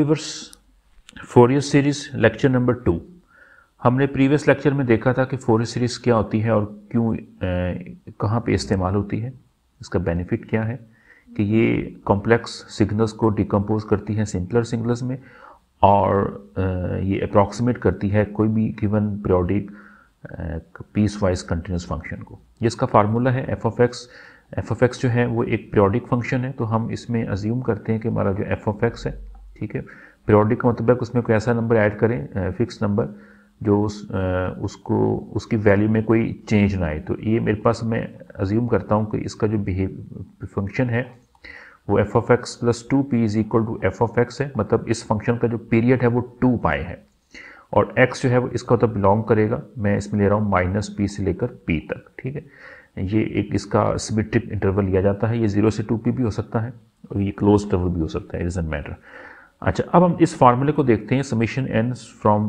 viewers Fourier series lecture number two हमने previous lecture में देखा था कि फोरियर सीरीज क्या होती है और क्यों कहाँ पे इस्तेमाल होती है इसका बेनिफिट क्या है कि ये कॉम्प्लेक्स सिग्नल्स को डिकम्पोज करती है सिंपलर सिग्नल्स में और ये अप्रॉक्सीमेट करती है कोई भी given periodic piecewise continuous function को जिसका फार्मूला है f of x f of x जो है वो एक प्रियोडिक फंक्शन है तो हम इसमें अज्यूम करते हैं कि हमारा जो एफ ऑफ एक्स है ठीक है पीरियोडिक का मतलब है कि उसमें कोई ऐसा नंबर ऐड करें फिक्स नंबर जो उस आ, उसको उसकी वैल्यू में कोई चेंज ना आए तो ये मेरे पास मैं अज्यूम करता हूँ कि इसका जो बिहेव फंक्शन है वो f of x plus two p is equal to f of x है मतलब इस फंक्शन का जो पीरियड है वो टू पाए है और एक्स जो है वो इसका मतलब बिलोंग करेगा मैं इसमें ले रहा हूँ माइनस पी से लेकर पी तक ठीक है ये एक इसका सिमेट्रिक इंटरवल लिया जाता है ये जीरो से टू पी भी हो सकता है और ये क्लोज इंटरवल भी हो सकता है इट डजेंट मैटर अच्छा अब हम इस फार्मूले को देखते हैं summation n from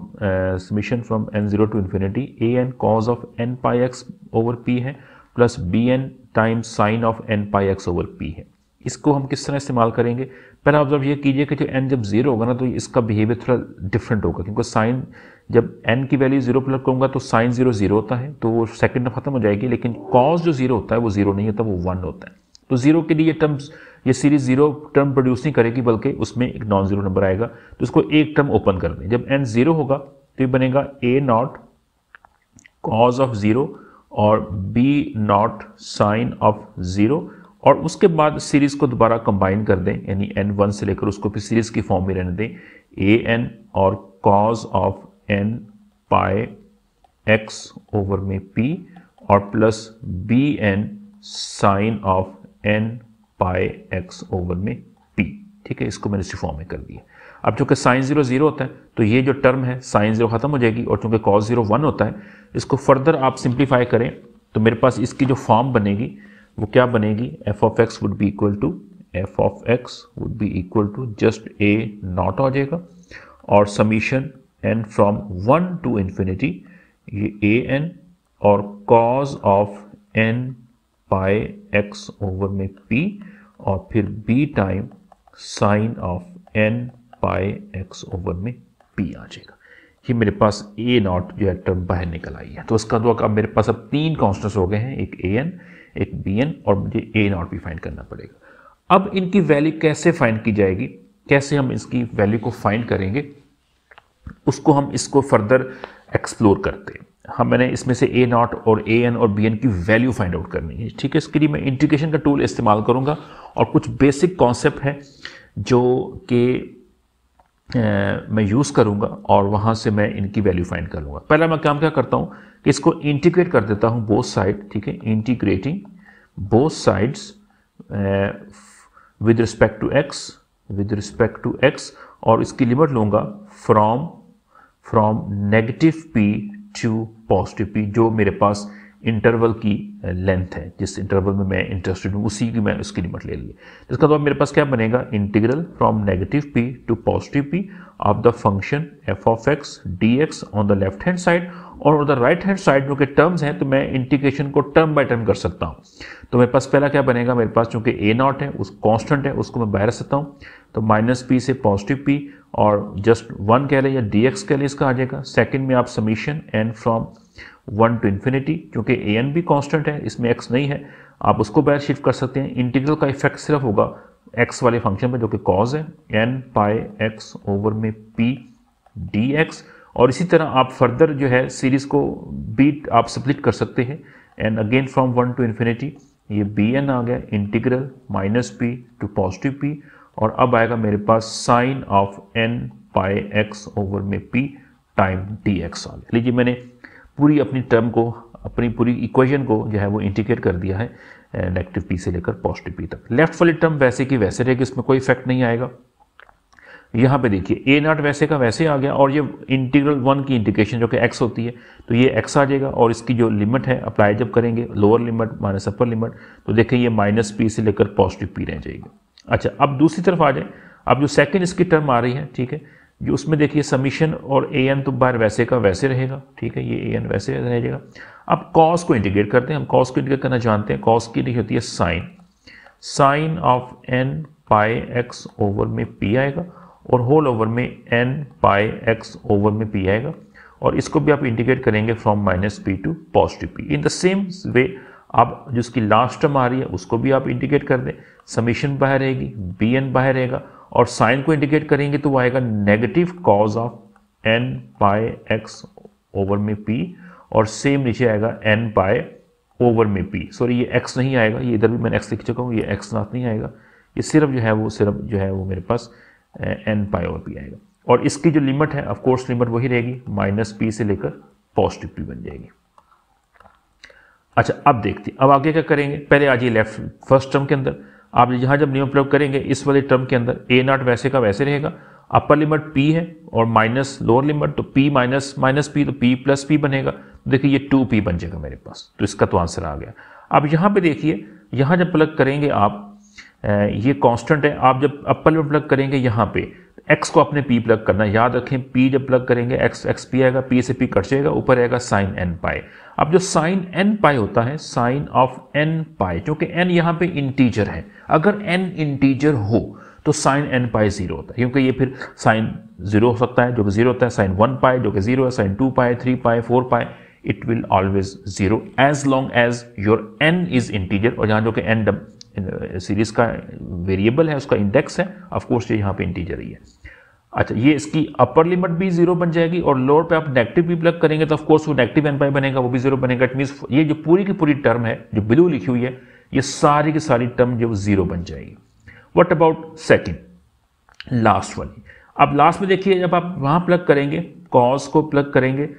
summation from n zero to infinity a n cos of n pi x over p है plus b n time sine of n pi x over p है इसको हम किस तरह इस्तेमाल करेंगे पहले ऑब्जर्व ये कीजिए कि जो एन जब जीरो होगा ना तो इसका बिहेवियर थोड़ा डिफरेंट होगा क्योंकि साइन जब एन की वैल्यू जीरो प्लस करूंगा तो साइन जीरो जीरो होता है तो वो सेकंड में ख़त्म हो जाएगी लेकिन कॉज जो जीरो होता है वो जीरो नहीं होता वो वन होता है तो जीरो के लिए ये टर्म ये सीरीज जीरो टर्म प्रोड्यूस नहीं करेगी बल्कि उसमें एक नॉन जीरो नंबर आएगा तो इसको एक टर्म ओपन कर दें जब एन जीरो होगा तो ये बनेगा a naught cos of zero और b naught sine of zero और उसके बाद सीरीज को दोबारा कंबाइन कर दें यानी एन वन से लेकर उसको फिर सीरीज की फॉर्म में रहने दें ए एन और cos of n pi x over में पी और plus b n sine of n pi x over में पी ठीक है इसको मैंने इसी फॉर्म में कर दिया अब चूंकि साइन जीरो जीरो होता है तो ये जो टर्म है साइन जीरो ख़त्म हो जाएगी और चूंकि कॉस जीरो वन होता है इसको फर्दर आप सिंप्लीफाई करें तो मेरे पास इसकी जो फॉर्म बनेगी वो क्या बनेगी f of x would be equal to f of x would be equal to just a naught हो जाएगा और summation n from one to infinity ये ए एन और cos of n pi x over में p और फिर b time sine of n pi x over में p आ जाएगा ये मेरे पास ए नॉट जो है टर्म बाहर निकल आई है तो उसका तो अब मेरे पास अब तीन कॉन्स्टेंट्स हो गए हैं एक ए एन एक बी एन और मुझे ए नॉट भी फाइंड करना पड़ेगा अब इनकी वैल्यू कैसे फाइंड की जाएगी कैसे हम इसकी वैल्यू को फाइंड करेंगे उसको हम इसको फर्दर एक्सप्लोर करते हैं हाँ, मैंने इसमें से ए नॉट और ए एन और बी एन की वैल्यू फाइंड आउट करनी है ठीक है इसके लिए मैं इंटीग्रेशन का टूल इस्तेमाल करूँगा और कुछ बेसिक कॉन्सेप्ट है जो कि मैं यूज़ करूँगा और वहाँ से मैं इनकी वैल्यू फाइंड कर लूंगा पहला मैं काम क्या करता हूँ कि इसको इंटीग्रेट कर देता हूँ बोथ साइड ठीक है integrating both sides with respect to x with respect to x और इसकी लिमिट लूँगा from from negative p to positive p जो मेरे पास इंटरवल की लेंथ है जिस इंटरवल में मैं इंटरेस्टेड हूँ उसी की मैं उसकी लिमिट ले ली इसका तो मेरे पास क्या बनेगा integral from negative p to positive p of the function f of x d x on the left hand side और उधर राइट हैंड साइड में के टर्म्स हैं तो मैं इंटीग्रेशन को टर्म बाय टर्म कर सकता हूँ तो मेरे पास पहला क्या बनेगा मेरे पास चूंकि ए नॉट है उस कांस्टेंट है उसको मैं बाहर सकता हूँ तो माइनस पी से पॉजिटिव पी और जस्ट वन कह लें या डी एक्स कह लें इसका आ जाएगा सेकेंड में आप summation n from one to infinity क्योंकि ए एन भी कॉन्स्टेंट है इसमें एक्स नहीं है आप उसको बाहर शिफ्ट कर सकते हैं इंटीग्रल का इफेक्ट सिर्फ होगा एक्स वाले फंक्शन में जो कि कॉज है एन पाए एक्स ओवर में पी डी एक्स और इसी तरह आप फर्दर जो है सीरीज़ को बीट आप स्प्लिट कर सकते हैं and again from one to infinity ये बी एन आ गया integral minus p to positive p और अब आएगा मेरे पास sine of n pi x over में पी टाइम डी एक्स आ गया लीजिए मैंने पूरी अपनी टर्म को अपनी पूरी इक्वेशन को जो है वो इंटीग्रेट कर दिया है नेगेटिव पी से लेकर पॉजिटिव पी तक लेफ्ट वाली टर्म वैसे की वैसे रहेगी इसमें कोई इफेक्ट नहीं आएगा यहाँ पे देखिए ए नॉट वैसे का वैसे आ गया और ये इंटीग्रल वन की इंटीग्रेशन जो कि एक्स होती है तो ये एक्स आ जाएगा और इसकी जो लिमिट है अप्लाई जब करेंगे lower limit minus upper limit तो देखें ये माइनस पी से लेकर पॉजिटिव पी रह जाएगी अच्छा अब दूसरी तरफ आ जाए अब जो सेकेंड इसकी टर्म आ रही है ठीक है जो उसमें देखिए समीशन और ए एन तो बाहर वैसे का वैसे रहेगा ठीक है ये ए एन वैसे रह जाएगा अब कॉस को इंटीग्रेट करते हैं हम कॉस को इंटीग्रेट करना जानते हैं कॉस की होती है sine sine of n pi x over में पी आएगा और होल ओवर में एन पाए एक्स ओवर में पी आएगा और इसको भी आप इंडिकेट करेंगे from minus p to positive p in the same way आप जिसकी लास्ट टर्म आ रही है उसको भी आप इंडिकेट कर दें समीशन बाहर रहेगी बी एन बाहर रहेगा और साइन को इंडिकेट करेंगे तो वो आएगा negative cos of n pi x over में पी और सेम नीचे आएगा एन पाए ओवर में पी सॉरी ये एक्स नहीं आएगा ये इधर भी मैंने एक्स लिख चुका हूँ ये एक्स नाथ नहीं आएगा ये सिर्फ जो है वो सिर्फ जो है वो मेरे पास एन पाई ओवर पी आएगा और इसकी जो लिमिट है कोर्स लिमिट वही रहेगी माइनस पी से लेकर पॉजिटिव पी बन जाएगी अच्छा अब देखते हैं अब आगे क्या करेंगे पहले आ जाइए लेफ्ट फर्स्ट टर्म के अंदर आप यहाँ जब नियम प्रयोग करेंगे इस वाले टर्म के अंदर ए नॉट वैसे का वैसे रहेगा अपर लिमिट पी है और माइनस लोअर लिमिट तो पी माइनस माइनस पी तो पी प्लस पी बनेगा तो देखिए ये टू पी बन जाएगा मेरे पास तो इसका तो आंसर आ गया अब यहाँ पे देखिए यहाँ जब प्लग करेंगे आप ये कांस्टेंट है आप जब अपर में प्लग करेंगे यहाँ पे एक्स को अपने पी प्लग करना याद रखें पी जब प्लग करेंगे एक्स एक्स पी आएगा पी से पी कट जाएगा ऊपर आएगा साइन एन पाए अब जो साइन एन पाए होता है साइन ऑफ एन पाए क्योंकि एन यहाँ पे इंटीजर है अगर एन इंटीजर हो तो साइन एन पाए जीरो होता है क्योंकि ये फिर साइन जीरो हो सकता है जो कि जीरो होता है साइन वन पाए जो कि जीरो है sine two pi three pi four pi it will always zero as long as your n is integer और यहाँ जो कि एन सीरीज़ का वेरिएबल है उसका इंडेक्स है ऑफ कोर्स ये यहाँ पे इंटीजर ही है अच्छा ये इसकी अपर लिमिट भी जीरो बन जाएगी और लोअर पे आप नेगेटिव भी प्लग करेंगे तो कोर्स वो नेगेटिव एन पाई बनेगा वो भी जीरो बनेगा इट मीन्स ये जो पूरी की पूरी टर्म है जो ब्लू लिखी हुई है ये सारी की सारी टर्म जो जीरो बन जाएगी वट अबाउट सेकेंड लास्ट वाली अब लास्ट में देखिए जब आप वहाँ प्लग करेंगे कॉस को प्लग करेंगे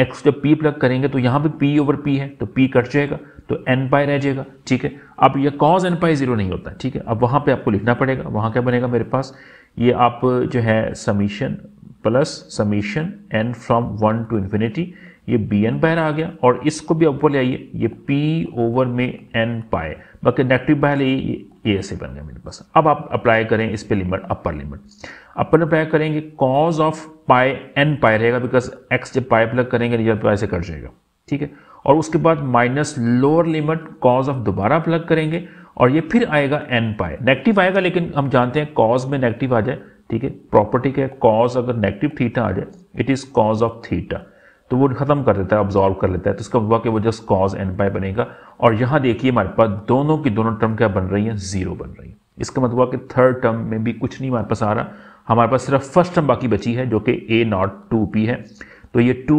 एक्स जब पी प्लग करेंगे तो यहाँ पे पी ओवर पी है तो पी कट जाएगा तो एन पाई रह जाएगा ठीक है अब ये कॉज एन पाई जीरो नहीं होता ठीक है अब वहां पे आपको लिखना पड़ेगा वहां क्या बनेगा मेरे पास ये आप जो है summation plus summation n from one to infinity ये बी एन पायर आ गया और इसको भी ऊपर ले आइए ये पी ओवर में एन पाए बाकी नेगेटिव पायर ले ये ऐसे बन गया मेरे पास अब आप अप्लाई करें इस पे लिमिट अपर लिमिट अपन अप्लाई करेंगे cos of pi n pi रहेगा बिकॉज एक्स जब पाए प्लग करेंगे रिजल्ट पाए से कट जाएगा ठीक है और उसके बाद minus lower limit cos of दोबारा प्लग करेंगे और ये फिर आएगा एन पाए नेगेटिव आएगा लेकिन हम जानते हैं कॉज में नेगेटिव आ जाए ठीक है प्रॉपर्टी के कॉज अगर नेगेटिव थीटा आ जाए it is cos of theta तो वो खत्म कर देता है ऑब्जॉर्व कर लेता है तो इसका हुआ कि वो जस्ट कॉज एन पाए बनेगा और यहाँ देखिए हमारे पास दोनों की दोनों टर्म क्या बन रही है जीरो बन रही है इसका मतलब हुआ कि थर्ड टर्म में भी कुछ नहीं हमारे पास आ रहा हमारे पास सिर्फ फर्स्ट टर्म बाकी बची है जो कि ए नॉट टू पी है तो ये two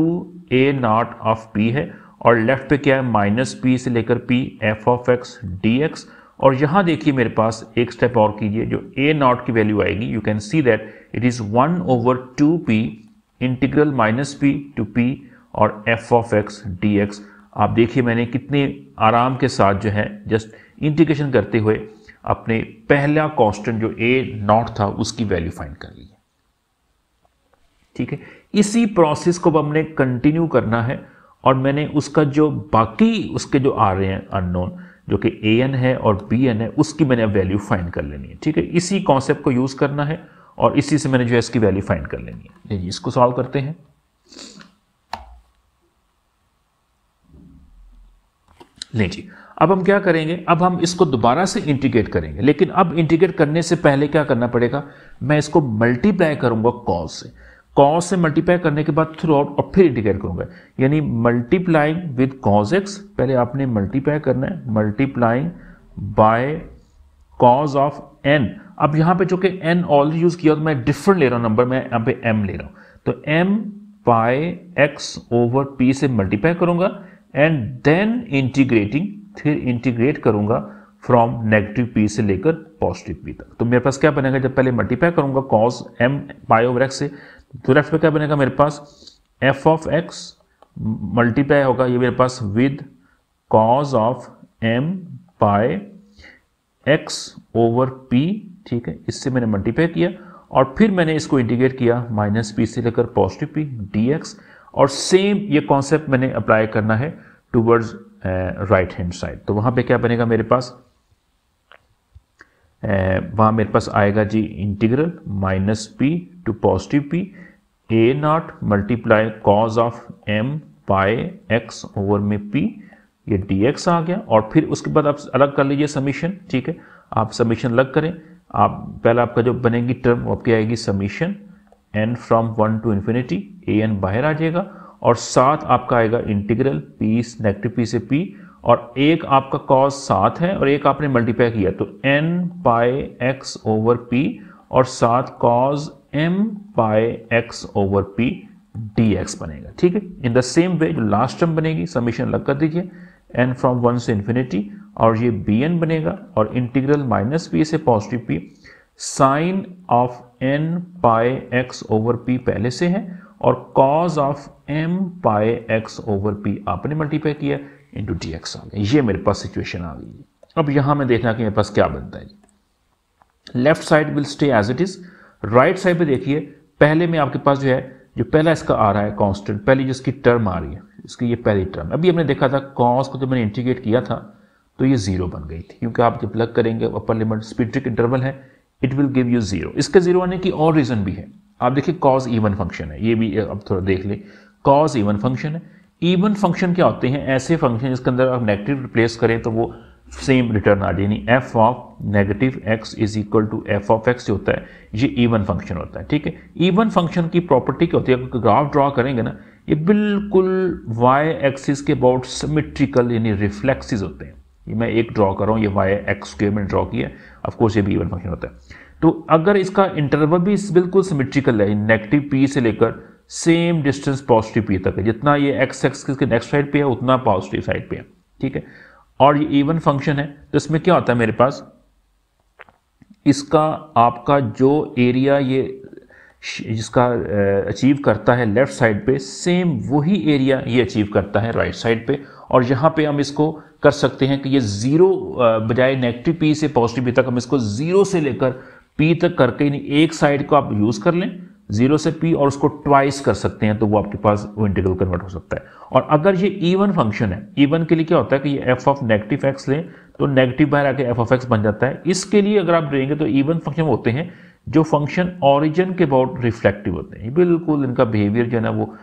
a naught of p है और लेफ्ट पे क्या है माइनस पी से लेकर p f of x d x और यहाँ देखिए मेरे पास एक स्टेप और कीजिए जो ए नॉट की वैल्यू आएगी you can see that it is one over two p integral minus p to p और f of x d x आप देखिए मैंने कितने आराम के साथ जो है जस्ट इंटीग्रेशन करते हुए अपने पहला कॉन्स्टेंट जो ए नॉट था उसकी वैल्यू फाइंड कर ली ठीक है इसी प्रोसेस को अब हमने कंटिन्यू करना है और मैंने उसका जो बाकी उसके जो आ रहे हैं अननोन जो कि ए एन है और बी एन है उसकी मैंने वैल्यू फाइंड कर लेनी है ठीक है इसी कॉन्सेप्ट को यूज़ करना है और इसी से मैंने जो है इसकी वैल्यू फाइंड कर लेनी है जी इसको सॉल्व करते हैं ले जी अब हम क्या करेंगे अब हम इसको दोबारा से इंटीग्रेट करेंगे लेकिन अब इंटीग्रेट करने से पहले क्या करना पड़ेगा मैं इसको मल्टीप्लाई करूंगा कॉज से कॉज से मल्टीप्लाई करने के बाद थ्रू आउट और फिर इंटीग्रेट करूंगा यानी मल्टीप्लाइंग विद कॉज एक्स पहले आपने मल्टीप्लाई करना है multiplying by cos of n अब यहां पे जो कि एन ऑलरेडी यूज किया तो मैं डिफरेंट ले रहा हूं नंबर मैं यहां पे एम ले रहा हूं तो m by x over p से मल्टीप्लाई करूंगा एंड देन इंटीग्रेटिंग फिर इंटीग्रेट करूंगा फ्रॉम नेगेटिव पी से लेकर पॉजिटिव पी तक तो मेरे पास क्या बनेगा जब पहले मल्टीप्लाई करूंगा cos m pi over x से तो लेफ्ट पे क्या बनेगा मेरे पास एफ ऑफ एक्स मल्टीप्लाई होगा ये मेरे पास with cos of m pi x over p ठीक है इससे मैंने मल्टीप्लाई किया और फिर मैंने इसको इंटीग्रेट किया माइनस पी से लेकर पॉजिटिव पी डी एक्स और सेम ये कॉन्सेप्ट मैंने अप्लाई करना है टूवर्ड्स राइट हैंड साइड तो वहां पे क्या बनेगा मेरे पास वहाँ मेरे पास आएगा जी integral minus p to positive p a naught multiply cos of m pi x over में पी ये डी एक्स आ गया और फिर उसके बाद आप अलग कर लीजिए समीशन ठीक है आप समीशन अलग करें आप पहला आपका जो बनेगी टर्म आपकी आएगी summation n from one to infinity a n बाहर आ जाएगा और साथ आपका आएगा इंटीग्रल पी नेगेटिव पी से पी और एक आपका कॉस सात है और एक आपने मल्टीप्लाई किया तो n pi x over p और सात cos m pi x over p d x बनेगा ठीक है इन द सेम वे जो लास्ट टर्म बनेगी समीशन अलग कर दीजिए एन फ्रॉम वन से इन्फिनिटी और ये बी एन बनेगा और इंटीग्रल माइनस पी से positive p sine of n pi x over p पहले से है और cos of m pi x over p आपने मल्टीप्लाई किया इंटू डी एक्स आ गया ये मेरे पास सिचुएशन आ गई अब यहाँ मैं देखना कि मेरे पास क्या बनता है left side will stay as it is right side पे देखिए पहले में आपके पास जो है जो पहला इसका आ रहा है कॉन्स्टेंट पहली जो इसकी टर्म आ रही है इसकी ये पहली टर्म अभी हमने देखा था कॉस को जब मैंने इंटीग्रेट किया था तो ये जीरो बन गई थी क्योंकि आप जब प्लग करेंगे अपर लिमिट स्पीड्रिक इंटरवल है it will give you zero इसके जीरो आने की और रीज़न भी है आप देखिए कॉज इवन फंक्शन है ये भी आप थोड़ा देख लें कॉज इवन फंक्शन है इवन फंक्शन क्या होते हैं ऐसे फंक्शन जिसके अंदर आप नेगेटिव रिप्लेस करें तो वो सेम रिटर्न आ जाए f of negative x is equal to f of x जो होता है ये इवन फंक्शन होता है ठीक है इवन फंक्शन की प्रॉपर्टी क्या होती है अगर ग्राफ ड्रॉ करेंगे ना ये बिल्कुल वाई एक्सिस के अबाउट सिमेट्रिकल यानी रिफ्लेक्सिस होते हैं ये मैं एक ड्रॉ कर रहा हूँ ये वाई एक्स के मैंने ड्रॉ किया ऑफकोर्स ये भी इवन फंक्शन होता है तो अगर इसका इंटरवल भी बिल्कुल सिमेट्रिकल है नेगेटिव पी से लेकर सेम डिस्टेंस पॉजिटिव पी तक है जितना ये एक्स एक्स के नेक्स्ट साइड पे है उतना पॉजिटिव साइड पे है ठीक है और ये इवन फंक्शन है तो इसमें क्या होता है मेरे पास इसका आपका जो एरिया ये जिसका अचीव करता है लेफ्ट साइड पे सेम वही एरिया ये अचीव करता है राइट right साइड पे और यहाँ पे हम इसको कर सकते हैं कि ये ज़ीरो बजाय नेगेटिव पी से पॉजिटिव पी तक हम इसको ज़ीरो से लेकर पी तक करके एक साइड को आप यूज़ कर लें जीरो से पी और उसको ट्वाइस कर सकते हैं तो वो आपके पास वो इंटीग्रल कन्वर्ट हो सकता है और अगर ये ईवन e फंक्शन है ईवन e के लिए क्या होता है कि ये एफ ऑफ नेगेटिव एक्स लें तो नेगेटिव बाहर आके एफ ऑफ एक्स बन जाता है इसके लिए अगर आप लेंगे तो ईवन e फंक्शन होते हैं जो फंक्शन ऑरिजन के अबाउट रिफ्लेक्टिव होते हैं बिल्कुल इनका बिहेवियर जो है ना वो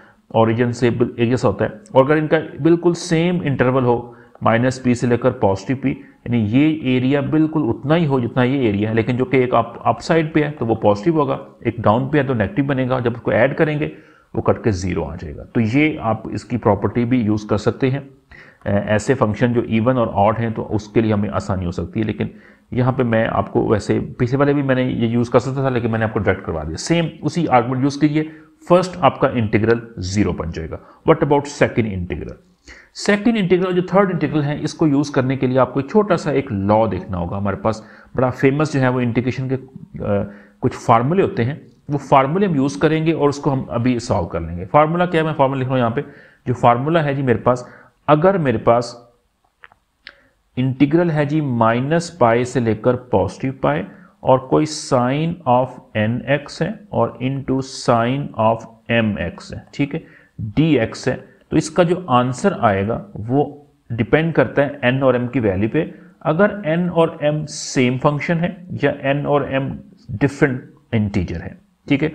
ऑरिजन से एक जैसा होता है और अगर इनका बिल्कुल सेम इंटरवल हो माइनस पी से लेकर पॉजिटिव पी यानी ये एरिया बिल्कुल उतना ही हो जितना ये एरिया है लेकिन जो कि एक अप अपसाइड पे है तो वो पॉजिटिव होगा एक डाउन पे है तो नेगेटिव बनेगा जब उसको ऐड करेंगे वो कट के ज़ीरो आ जाएगा तो ये आप इसकी प्रॉपर्टी भी यूज़ कर सकते हैं ऐसे फंक्शन जो इवन और ऑड हैं तो उसके लिए हमें आसानी हो सकती है लेकिन यहाँ पे मैं आपको वैसे पिछले वाले भी मैंने ये यूज़ कर सकता था लेकिन मैंने आपको डायरेक्ट करवा दिया सेम उसी आर्गुमेंट यूज़ कीजिए फर्स्ट आपका इंटीग्रल ज़ीरो बन जाएगा what about second integral second integral जो थर्ड इंटीग्रल है इसको यूज़ करने के लिए आपको छोटा सा एक लॉ देखना होगा हमारे पास बड़ा फेमस जो है वो इंटीग्रेशन के आ, कुछ फार्मूले होते हैं वो फार्मूले हम यूज़ करेंगे और उसको हम अभी सॉल्व कर लेंगे फार्मूला क्या है मैं फार्मूला लिख रहा हूँ यहाँ पे जो फार्मूला है जी मेरे पास अगर मेरे पास इंटीग्रल है जी माइनस पाए से लेकर पॉजिटिव पाए और कोई साइन ऑफ एन एक्स है और in sine of m x है ठीक है डी एक्स है तो इसका जो आंसर आएगा वो डिपेंड करता है एन और एम की वैल्यू पे अगर एन और एम सेम फंक्शन है या एन और एम डिफरेंट इंटीजर है ठीक है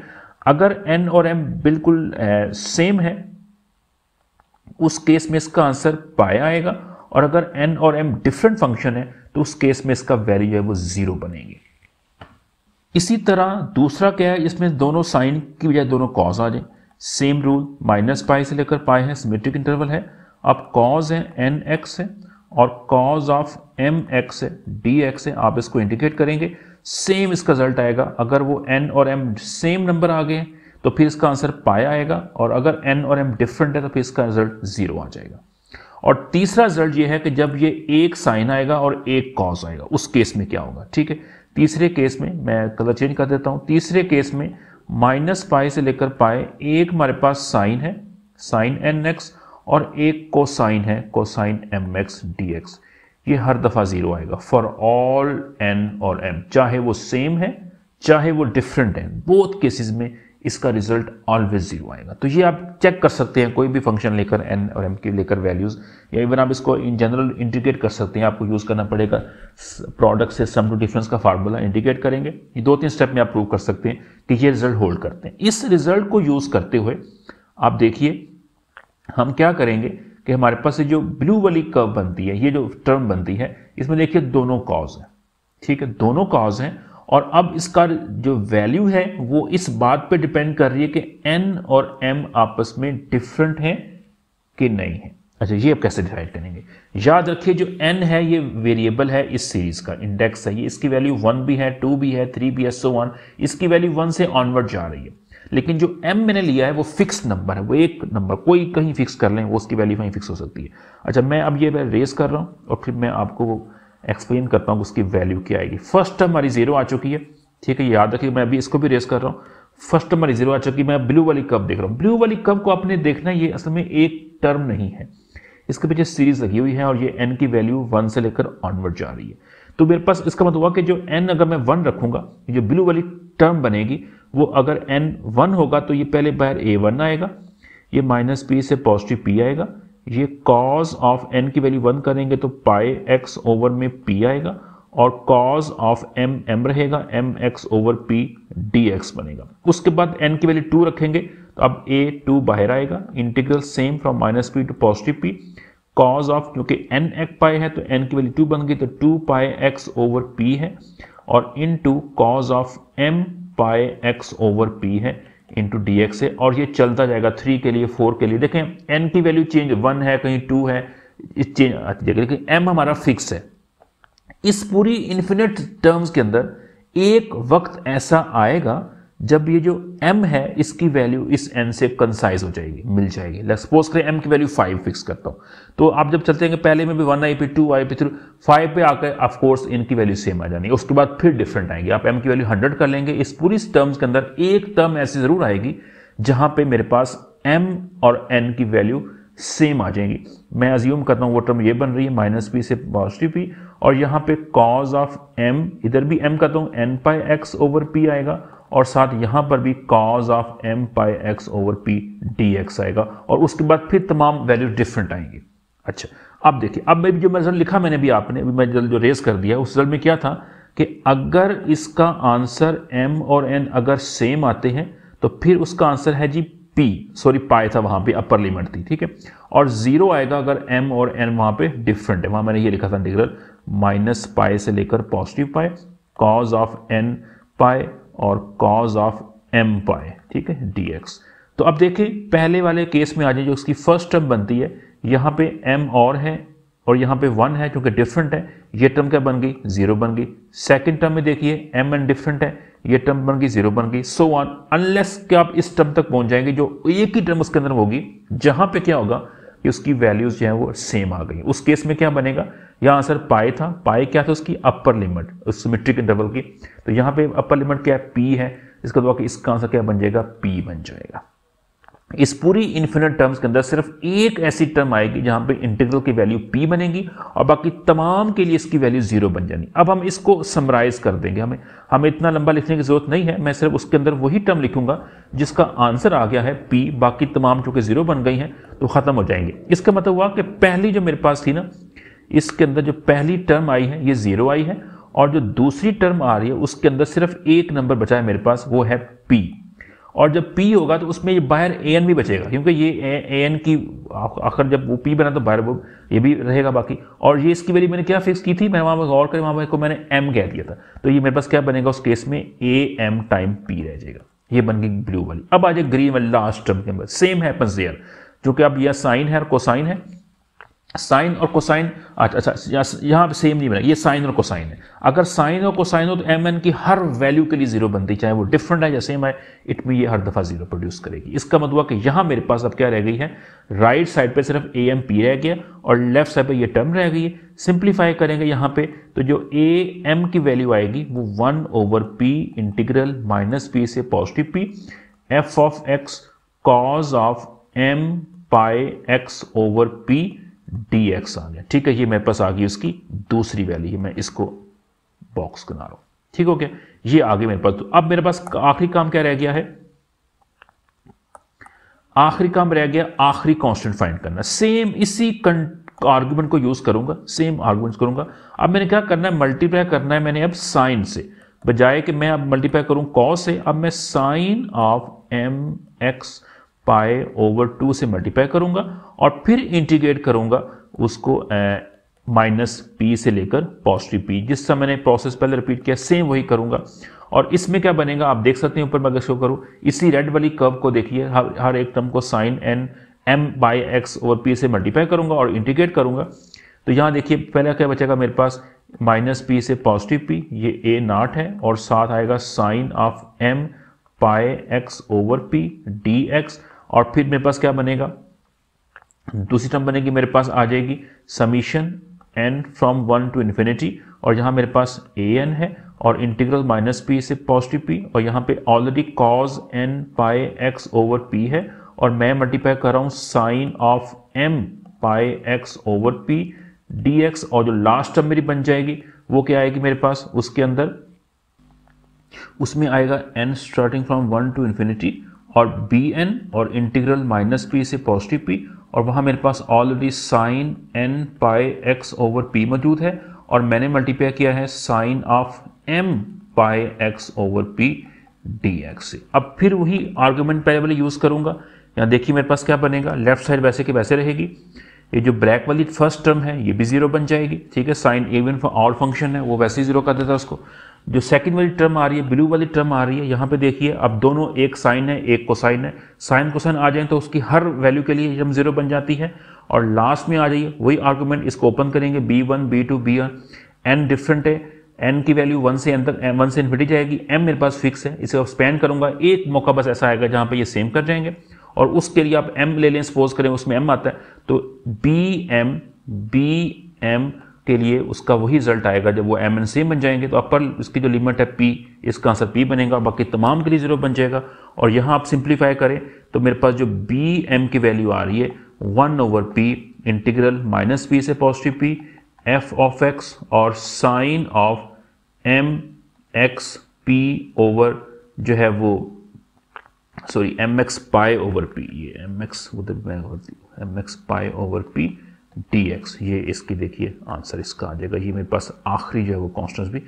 अगर एन और एम बिल्कुल सेम है उस केस में इसका आंसर पाया आएगा और अगर एन और एम डिफरेंट फंक्शन है तो उस केस में इसका वैल्यू है वो जीरो बनेगी इसी तरह दूसरा क्या है इसमें दोनों साइन की बजाय दोनों कॉज आ जाए सेम रूल माइनस पाई से लेकर पाई है सिमेट्रिक इंटरवल है अब कॉज है एन एक्स है और कॉज ऑफ एम एक्स है डी एक्स है आप इसको इंडिकेट करेंगे सेम इसका रिजल्ट आएगा अगर वो एन और एम सेम नंबर आ गए तो फिर इसका आंसर पाया आएगा और अगर एन और एम डिफरेंट है तो फिर इसका रिजल्ट जीरो आ जाएगा और तीसरा रिजल्ट ये है कि जब ये एक साइन आएगा और एक कॉज आएगा उस केस में क्या होगा ठीक है तीसरे केस में मैं कलर चेंज कर देता हूं तीसरे केस में माइनस पाई से लेकर पाए एक हमारे पास साइन है साइन एन एक्स और एक कोसाइन है cosine m x d x ये हर दफ़ा ज़ीरो आएगा फॉर ऑल एन और एम चाहे वो सेम है चाहे वो डिफरेंट है बोथ केसेस में इसका रिजल्ट ऑलवेज जीरो आएगा तो ये आप चेक कर सकते हैं कोई भी फंक्शन लेकर एन और एम के लेकर वैल्यूज़ या इवन आप इसको इन जनरल इंटीग्रेट कर सकते हैं आपको यूज़ करना पड़ेगा प्रोडक्ट से सम टू डिफरेंस का फार्मूला इंटीग्रेट करेंगे ये दो तीन स्टेप में आप प्रूव कर सकते हैं कि ये रिजल्ट होल्ड करते हैं इस रिजल्ट को यूज़ करते हुए आप देखिए हम क्या करेंगे कि हमारे पास जो ब्लू वाली कर्व बनती है ये जो टर्म बनती है इसमें देखिए दोनों कॉज हैं ठीक है दोनों कॉज हैं और अब इसका जो वैल्यू है वो इस बात पे डिपेंड कर रही है कि एन और एम आपस में डिफरेंट हैं कि नहीं है अच्छा ये आप कैसे डिसाइड करेंगे याद रखिए जो एन है ये वेरिएबल है इस सीरीज का इंडेक्स है ये इसकी वैल्यू वन भी है टू भी है थ्री भी है सो वन इसकी वैल्यू वन से ऑनवर्ड जा रही है लेकिन जो एम मैंने लिया है वो फिक्स नंबर है वो एक नंबर कोई कहीं फिक्स कर लें वो उसकी वैल्यू वहीं फिक्स हो सकती है अच्छा मैं अब ये रेस कर रहा हूँ और फिर मैं आपको वो एक्सप्लेन करता हूँ उसकी वैल्यू क्या आएगी फर्स्ट टर्म हमारी जीरो आ चुकी है ठीक है याद रखिए मैं अभी इसको भी रेस कर रहा हूँ फर्स्ट टर्म हमारी जीरो आ चुकी है मैं ब्लू वाली कब देख रहा हूँ ब्लू वाली कब को आपने देखना ये असल में एक टर्म नहीं है इसके पीछे सीरीज लगी हुई है और ये एन की वैल्यू वन से लेकर ऑनवर्ड जा रही है तो मेरे पास इसका मतलब हुआ कि जो एन अगर मैं वन रखूंगा जो ब्लू वाली टर्म बनेगी वो अगर एन वन होगा तो ये पहले बाहर ए वन आएगा ये माइनस पी से पॉजिटिव पी आएगा ये कॉज ऑफ एन की वैल्यू वन करेंगे तो पाई एक्स ओवर में पी आएगा और कॉज ऑफ एम एम रहेगा m x over p d x बनेगा उसके बाद एन की वैल्यू टू रखेंगे तो अब ए टू बाहर आएगा integral same from minus p to positive p cos of क्योंकि एन एक पाई है तो एन की वैल्यू टू बन गई तो two pi x over p है और into cos of m pi x over p है इंटू डी एक्स है और ये चलता जाएगा थ्री के लिए फोर के लिए देखें एन की वैल्यू चेंज वन है कहीं टू है इस चेंज आती जाएगी लेकिन एम हमारा फिक्स है इस पूरी इन्फिनिट टर्म्स के अंदर एक वक्त ऐसा आएगा जब ये जो m है इसकी वैल्यू इस n से कंसाइज हो जाएगी मिल जाएगी सपोज करें m की वैल्यू 5 फिक्स करता हूँ तो आप जब चलते हैं पहले में भी one I p two I p three five पे आकर ऑफकोर्स इनकी वैल्यू सेम आ जानी उसके बाद फिर डिफरेंट आएंगे आप m की वैल्यू हंड्रेड कर लेंगे इस पूरी टर्म्स के अंदर एक टर्म ऐसी जरूर आएगी जहां पे मेरे पास m और n की वैल्यू सेम आ जाएंगी मैं अज्यूम करता हूँ वो टर्म ये बन रही है माइनस पी से पॉजिटिव पी और यहाँ पे कॉज ऑफ एम इधर भी एम करता हूँ n pi x over p आएगा और साथ यहां पर भी cos of m pi x over p d x आएगा और उसके बाद फिर तमाम वैल्यू डिफरेंट आएंगे अच्छा अब देखिए अब मैं जो मैं लिखा मैंने भी आपने अभी मैं जल्द जो रेस कर दिया उस रिजल्ट में क्या था कि अगर इसका आंसर m और n अगर सेम आते हैं तो फिर उसका आंसर है जी p सॉरी पाए था वहां पे अपर लिमिट थी ठीक है और जीरो आएगा अगर m और n वहां पे डिफरेंट है वहां मैंने ये लिखा था इंटीग्रल माइनस पाए से लेकर पॉजिटिव पाए कॉज ऑफ n पाए और कॉज ऑफ एम पाए ठीक है डी एक्स तो अब देखें पहले वाले केस में आ जाए जो इसकी फर्स्ट टर्म बनती है यहाँ पे एम और है और यहाँ पे वन है क्योंकि डिफरेंट है ये टर्म क्या बन गई जीरो बन गई सेकेंड टर्म में देखिए एम एन डिफरेंट है ये टर्म बन गई जीरो बन गई सो ऑन अनलेस क्या आप इस टर्म तक पहुंच जाएंगे जो एक ही टर्म उसके अंदर होगी जहां पे क्या होगा कि उसकी वैल्यूज जो है वो सेम आ गई उस केस में क्या बनेगा यहाँ आंसर पाए था पाए क्या था उसकी अपर लिमिट उस सिमेट्रिक इंटरवल की तो यहाँ पे अपर लिमिट क्या है पी है इसका दवा तो इसका आंसर क्या बन जाएगा पी बन जाएगा इस पूरी इन्फिनिट टर्म्स के अंदर सिर्फ एक ऐसी टर्म आएगी जहां पे इंटीग्रल की वैल्यू पी बनेगी और बाकी तमाम के लिए इसकी वैल्यू जीरो बन जानी अब हम इसको समराइज कर देंगे हमें हमें इतना लंबा लिखने की जरूरत नहीं है मैं सिर्फ उसके अंदर वही टर्म लिखूंगा जिसका आंसर आ गया है पी बाकी तमाम चूंकि जीरो बन गई है तो खत्म हो जाएंगे इसका मतलब हुआ कि पहली जो मेरे पास थी ना इसके अंदर जो पहली टर्म आई है ये जीरो आई है और जो दूसरी टर्म आ रही है उसके अंदर सिर्फ एक नंबर बचा है मेरे पास वो है पी और जब पी होगा तो उसमें ये बाहर ए एन भी बचेगा क्योंकि ये ए एन की आखिर जब वो पी बना तो बाहर वो ये भी रहेगा बाकी और ये इसकी वैल्यू मैंने क्या फिक्स की थी मैं वहाँ पर गौर कर वहाँ को मैंने एम कह दिया था तो ये मेरे पास क्या बनेगा उस केस में ए एम टाइम पी रह जाएगा ये बन गई ब्लू वाली अब आ जाए ग्रीन वाली लास्ट टर्म के अंदर सेम है जो कि अब यह साइन है और कोसाइन है साइन और कोसाइन अच्छा अच्छा यहाँ पे सेम नहीं बना ये साइन और कोसाइन है अगर साइन और कोसाइन हो तो एम एन की हर वैल्यू के लिए जीरो बनती चाहे वो डिफरेंट है या सेम है इट भी ये हर दफ़ा जीरो प्रोड्यूस करेगी इसका मतलब कि यहाँ मेरे पास अब क्या रह गई है राइट साइड पे सिर्फ ए एम पी रह गया और लेफ्ट साइड पे ये टर्म रह गई है सिंप्लीफाई करेंगे यहाँ पे तो जो ए एम की वैल्यू आएगी वो one over p integral minus p से positive p f of x cos of m pi x over p d x आ गया ठीक है ये मेरे पास आ गई उसकी दूसरी वैल्यू है मैं इसको बॉक्स बना रहा हूं ठीक हो गया ये आ गई मेरे पास अब मेरे पास आखिरी काम क्या रह गया है आखिरी काम रह गया आखिरी कांस्टेंट फाइंड करना सेम इसी आर्गुमेंट को यूज करूंगा सेम आर्गुमेंट करूंगा अब मैंने क्या करना है मल्टीप्लाई करना है मैंने अब साइन से बजाय कि मैं अब मल्टीप्लाई करूं कॉ से अब मैं sine of m x pi over two से मल्टीप्लाई करूंगा और फिर इंटीग्रेट करूंगा उसको माइनस पी से लेकर पॉजिटिव पी समय मैंने प्रोसेस पहले रिपीट किया सेम वही करूंगा और इसमें क्या बनेगा आप देख सकते हैं ऊपर मैं शो करूँ इसी रेड वाली कर्व को देखिए हर हर एक टर्म को sine n m by x over p से मल्टीप्लाई करूंगा और इंटीग्रेट करूंगा तो यहाँ देखिए पहला क्या बचेगा मेरे पास माइनस पी से पॉजिटिव पी ये ए नाट है और साथ आएगा sine of m pi x over p d x और फिर मेरे पास क्या बनेगा दूसरी टर्म बनेगी मेरे पास आ जाएगी summation n from one to infinity और यहाँ मेरे पास ए एन है और इंटीग्रल माइनस पी से पॉजिटिव पी और यहाँ पे already cos n pi x over p है और मैं मल्टीप्लाई कर रहा हूँ sine of m pi x over p d x और जो लास्ट टर्म मेरी बन जाएगी वो क्या आएगी मेरे पास उसके अंदर उसमें आएगा n starting from one to infinity और बी एन और इंटीग्रल माइनस पी से पॉजिटिव पी और वहाँ मेरे पास already sine n pi x over p मौजूद है और मैंने मल्टीप्लाई किया है sine of m pi x over p d x से अब फिर वही आर्गूमेंट पहले वाले यूज़ करूँगा यहाँ देखिए मेरे पास क्या बनेगा लेफ्ट साइड वैसे के वैसे रहेगी ये जो ब्रैक वाली फर्स्ट टर्म है ये भी जीरो बन जाएगी ठीक है साइन इवन ऑल फंक्शन है वो वैसे ही जीरो कर देता है उसको जो सेकंड वाली टर्म आ रही है ब्लू वाली टर्म आ रही है यहाँ पे देखिए अब दोनों एक साइन है एक कोसाइन है साइन कोसाइन आ जाए तो उसकी हर वैल्यू के लिए हम जीरो बन जाती है और लास्ट में आ जाइए वही आर्गूमेंट इसको ओपन करेंगे b one b two b one n different है एन की वैल्यू वन से एन तक वन से इन्फिटी जाएगी एम मेरे पास फिक्स है इसे स्पेन करूंगा एक मौका बस ऐसा आएगा जहाँ पर ये सेम कर जाएंगे और उसके लिए आप एम ले लें सपोज करें उसमें एम आता है तो बी एम बी एम के लिए उसका वही रिजल्ट आएगा जब वो एम एन सेम बन जाएंगे तो अपर इसकी जो लिमिट है पी इसका आंसर पी बनेगा और बाकी तमाम के लिए जीरो बन जाएगा और यहाँ आप सिंप्लीफाई करें तो मेरे पास जो बी एम की वैल्यू आ रही है one over p integral minus p से positive p f of x और sine of m x p over जो है वो sorry m x pi over p ये एम एक्स उधर मैं m x pi over p x ये इसकी देखिए आंसर इसका आ जाएगा ये मेरे पास आखिरी जो है वो कॉन्स्टेंस भी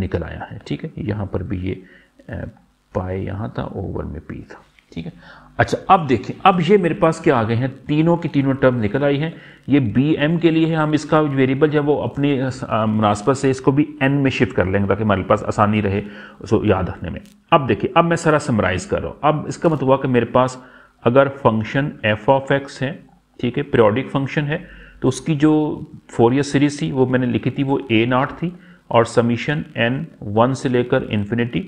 निकल आया है ठीक है यहाँ पर भी ये पाए यहाँ था ओवर में पी था ठीक है अच्छा अब देखें अब ये मेरे पास क्या आ गए हैं तीनों की तीनों टर्म निकल आई हैं ये बी एम के लिए है हम इसका वेरिएबल जो है वो अपने मुनासबत से इसको भी एन में शिफ्ट कर लेंगे ताकि हमारे पास आसानी रहे उसको याद रखने में अब देखिए अब मैं सारा समराइज़ कर रहा हूँ अब इसका मतलब हुआ कि मेरे पास अगर फंक्शन एफ ऑफ एक्स है ठीक है पीरियोडिक फंक्शन है तो उसकी जो फोर ईयर सीरीज थी वो मैंने लिखी थी वो ए नॉट थी और समीशन एन वन से लेकर इन्फिनिटी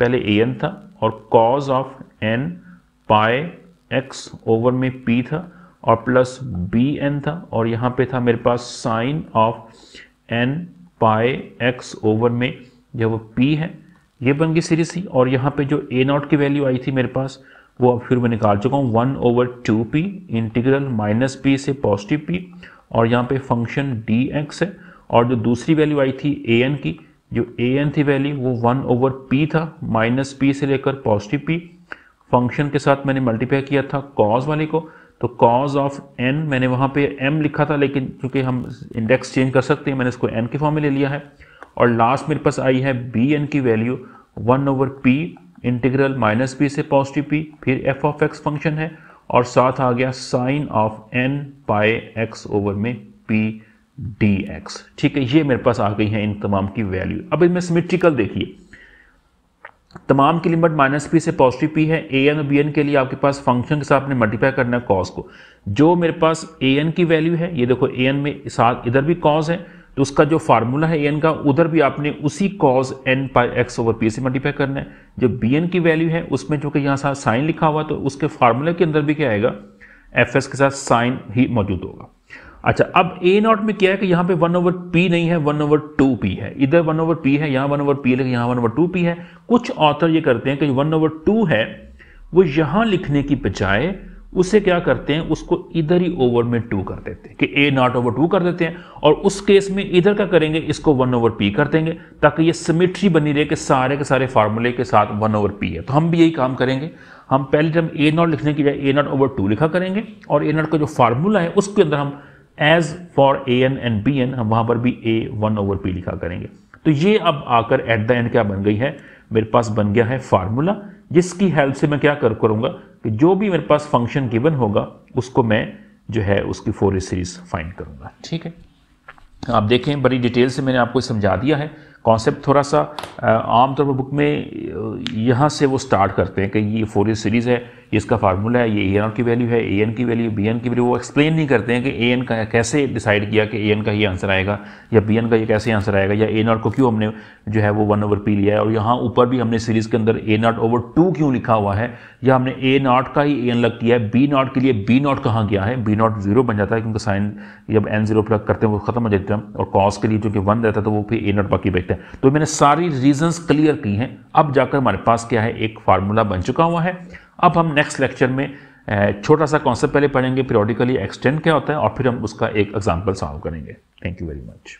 पहले ए एन था और cos of n pi x over में पी था और प्लस बी एन था और यहाँ पे था मेरे पास sine of n pi x over में जब वो पी है ये बन गई सीरीज थी और यहाँ पे जो ए नॉट की वैल्यू आई थी मेरे पास वो अब फिर मैं निकाल चुका हूँ one over two p integral minus p से पॉजिटिव पी और यहाँ पे फंक्शन डी एक्स है और जो दूसरी वैल्यू आई थी ए एन की जो ए एन थी वैल्यू वो वन ओवर पी था माइनस पी से लेकर पॉजिटिव पी फंक्शन के साथ मैंने मल्टीप्लाई किया था कॉज वाले को तो कॉज ऑफ एन मैंने वहाँ पे एम लिखा था लेकिन क्योंकि हम इंडेक्स चेंज कर सकते हैं मैंने इसको एन के फॉर्म में ले लिया है और लास्ट मेरे पास आई है बी एन की value one over p integral minus p से पॉजिटिव पी फिर एफ ऑफ एक्स फंक्शन है और साथ आ गया sine of n pi x over में पी डी एक्स ठीक है ये मेरे पास आ गई है इन तमाम की वैल्यू अब इनमें सिमेट्रिकल देखिए तमाम की लिमिट माइनस पी से पॉजिटिव पी है ए एन और बी एन के लिए आपके पास फंक्शन के साथ आपने मल्टीप्लाई करना है कॉस को जो मेरे पास ए एन की वैल्यू है ये देखो ए एन में साथ इधर भी कॉस है तो उसका जो फार्मूला है एन का उधर भी आपने उसी cos n pi x over p से मल्टीप्लाई करना है जो बी एन की वैल्यू है उसमें जो कि यहाँ साथ साइन लिखा हुआ तो उसके फार्मूले के अंदर भी क्या आएगा एफ एस के साथ साइन ही मौजूद होगा अच्छा अब ए नॉट में क्या है कि यहाँ पे वन ओवर पी नहीं है वन ओवर टू पी है इधर वन ओवर पी है यहाँ वन ओवर पी लेकिन यहाँ वन ओवर टू पी है कुछ ऑथर ये करते हैं कि वन ओवर टू है वो यहाँ लिखने की बजाय उसे क्या करते हैं उसको इधर ही ओवर में टू कर देते हैं कि ए नॉट ओवर टू कर देते हैं और उस केस में इधर क्या करेंगे इसको वन ओवर पी कर देंगे ताकि ये सिमिट्री बनी रहे कि सारे के सारे फार्मूले के साथ वन ओवर पी है तो हम भी यही काम करेंगे हम पहले टर्म ए नॉट लिखने की जाए ए नॉट ओवर टू लिखा करेंगे और ए नॉट का जो फार्मूला है उसके अंदर हम as for a n and b n हम वहाँ पर भी ए वन ओवर पी लिखा करेंगे तो ये अब आकर एट द एंड क्या बन गई है मेरे पास बन गया है फार्मूला जिसकी हेल्प से मैं क्या कर करूँगा कि जो भी मेरे पास फंक्शन गिवन होगा उसको मैं जो है उसकी फोरियर सीरीज फाइंड करूँगा ठीक है आप देखें बड़ी डिटेल से मैंने आपको समझा दिया है कॉन्सेप्ट थोड़ा सा आमतौर पर बुक में यहाँ से वो स्टार्ट करते हैं कि ये फोर सीरीज़ है इसका फार्मूला है ये ए की वैल्यू है ए एन की वैल्यू बी एन की वैल्यू वो एक्सप्लेन नहीं करते हैं कि ए एन का कैसे डिसाइड किया कि ए एन का ही आंसर आएगा या बी एन का ये कैसे आंसर आएगा या ए को क्यों हमने जो है वो वन ओवर पी लिया है और यहाँ ऊपर भी हमने सीरीज़ के अंदर ए नॉट ओवर टू क्यों लिखा हुआ है या हमने ए नॉट का ही ए एन लग किया है बी नॉट के लिए बी नॉट कहाँ गया है बी नॉट जीरो बन जाता है क्योंकि साइन जब एन जीरो प्लग करते हैं वो खत्म हो जाता है और कॉस के लिए जो कि वन रहता है तो वो फिर ए नॉट बाकी बैठता है है तो मैंने सारी रीजंस क्लियर की हैं अब जाकर हमारे पास क्या है एक फार्मूला बन चुका हुआ है अब हम नेक्स्ट लेक्चर में छोटा सा कॉन्सेप्ट पहले पढ़ेंगे पीरियोडिकली एक्सटेंड क्या होता है और फिर हम उसका एक एग्जाम्पल सॉल्व करेंगे थैंक यू वेरी मच